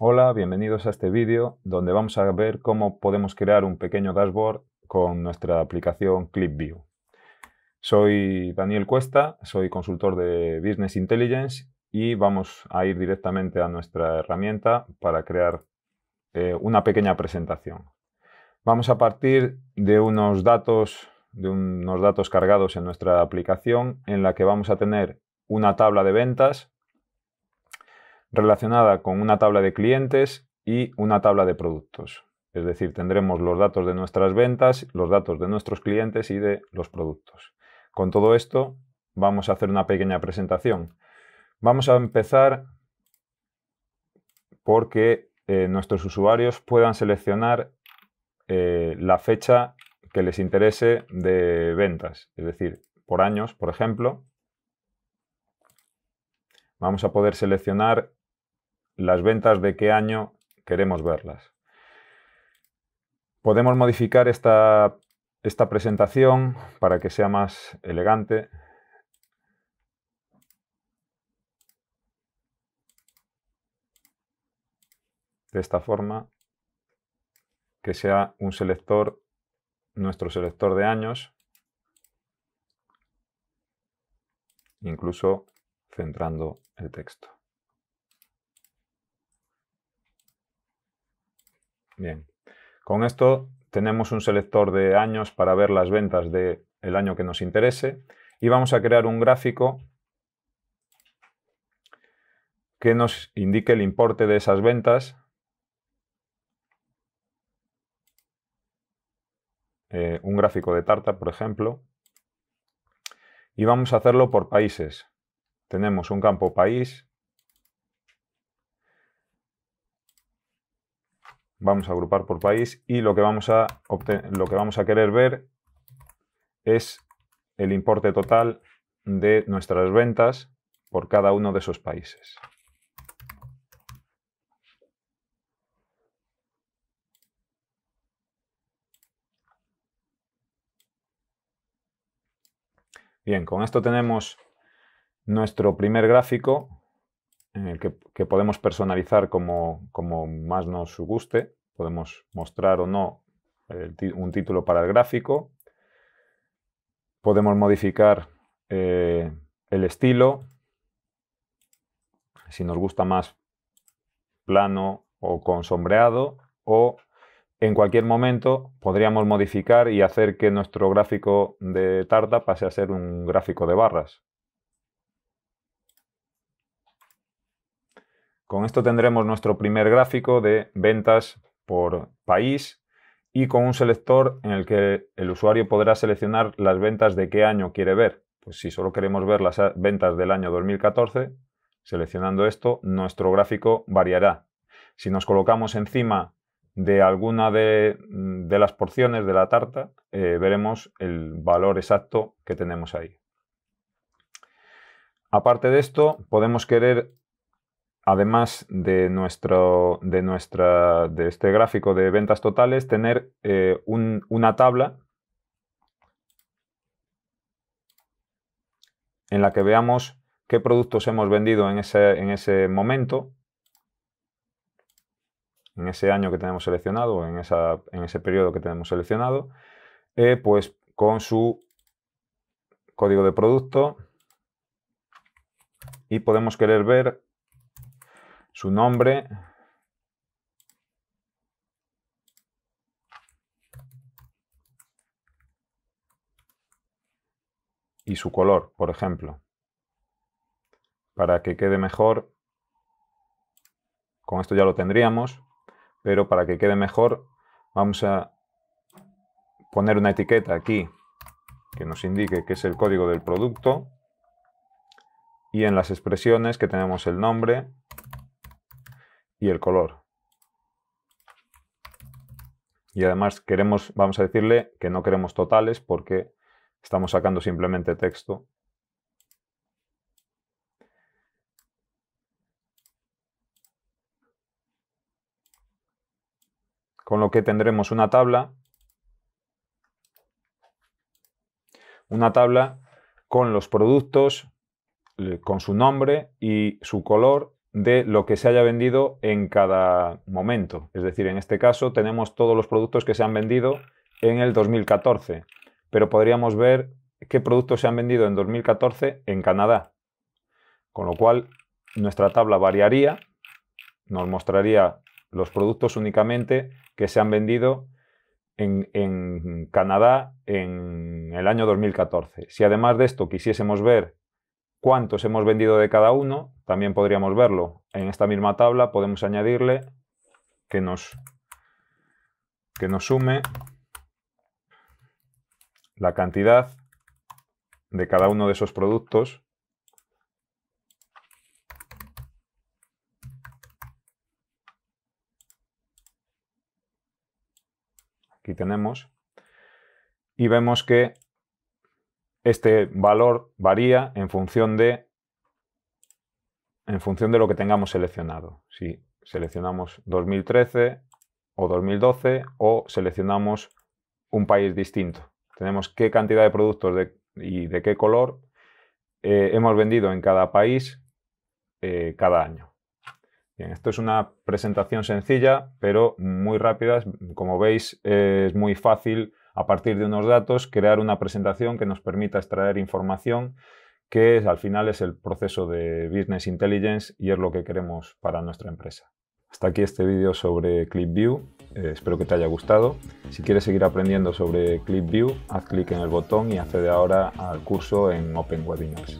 Hola, bienvenidos a este vídeo donde vamos a ver cómo podemos crear un pequeño dashboard con nuestra aplicación ClipView. Soy Daniel Cuesta, soy consultor de Business Intelligence y vamos a ir directamente a nuestra herramienta para crear eh, una pequeña presentación. Vamos a partir de unos datos de unos datos cargados en nuestra aplicación en la que vamos a tener una tabla de ventas relacionada con una tabla de clientes y una tabla de productos. Es decir, tendremos los datos de nuestras ventas, los datos de nuestros clientes y de los productos. Con todo esto, vamos a hacer una pequeña presentación. Vamos a empezar porque eh, nuestros usuarios puedan seleccionar eh, la fecha que les interese de ventas, es decir, por años, por ejemplo. Vamos a poder seleccionar las ventas de qué año queremos verlas. Podemos modificar esta, esta presentación para que sea más elegante. De esta forma, que sea un selector, nuestro selector de años, incluso centrando el texto. Bien. Con esto tenemos un selector de años para ver las ventas del el año que nos interese y vamos a crear un gráfico que nos indique el importe de esas ventas eh, un gráfico de tarta, por ejemplo, y vamos a hacerlo por países. Tenemos un campo país vamos a agrupar por país y lo que vamos a, lo que vamos a querer ver es el importe total de nuestras ventas por cada uno de esos países. Bien, con esto tenemos nuestro primer gráfico que, podemos personalizar como, más nos guste. Podemos mostrar o no un título para el gráfico. Podemos modificar eh, el estilo. Si nos gusta más plano o con sombreado. O en cualquier momento podríamos modificar y hacer que nuestro gráfico de tarta pase a ser un gráfico de barras. Con esto tendremos nuestro primer gráfico de ventas por país y con un selector en el que el usuario podrá seleccionar las ventas de qué año quiere ver. Pues si solo queremos ver las ventas del año 2014, seleccionando esto, nuestro gráfico variará. Si nos colocamos encima de alguna de, las porciones de la tarta, eh, veremos el valor exacto que tenemos ahí. Aparte de esto, podemos querer además de, nuestro, de, nuestra, de este gráfico de ventas totales, tener eh, una tabla en la que veamos qué productos hemos vendido en ese, en ese momento, en ese año que tenemos seleccionado, en, esa, en ese periodo que tenemos seleccionado, eh, pues con su código de producto y podemos querer ver su nombre. Y su color, por ejemplo. Para que quede mejor, con esto ya lo tendríamos, pero para que quede mejor vamos a poner una etiqueta aquí que nos indique que es el código del producto y en las expresiones que tenemos el nombre, y el color. Y además queremos, vamos a decirle que no queremos totales porque estamos sacando simplemente texto. Con lo que tendremos una tabla, una tabla con los productos, con su nombre y su color de lo que se haya vendido en cada momento. Es decir, en este caso tenemos todos los productos que se han vendido en el 2014, pero podríamos ver qué productos se han vendido en 2014 en Canadá. Con lo cual, nuestra tabla variaría, nos mostraría los productos únicamente que se han vendido en, en Canadá en el año 2014. Si además de esto quisiésemos ver cuántos hemos vendido de cada uno, también podríamos verlo. En esta misma tabla podemos añadirle que nos, que nos sume la cantidad de cada uno de esos productos aquí tenemos y vemos que este valor varía en función de en función de lo que tengamos seleccionado. Si seleccionamos 2013 o 2012 o seleccionamos un país distinto. Tenemos qué cantidad de productos y de qué color eh, hemos vendido en cada país eh, cada año. esto es una presentación sencilla, pero muy rápida. Como veis, eh, es muy fácil a partir de unos datos, crear una presentación que nos permita extraer información que al final es el proceso de Business Intelligence y es lo que queremos para nuestra empresa. Hasta aquí este vídeo sobre ClipView, eh, espero que te haya gustado. Si quieres seguir aprendiendo sobre ClipView, haz clic en el botón y accede ahora al curso en Open Webinars.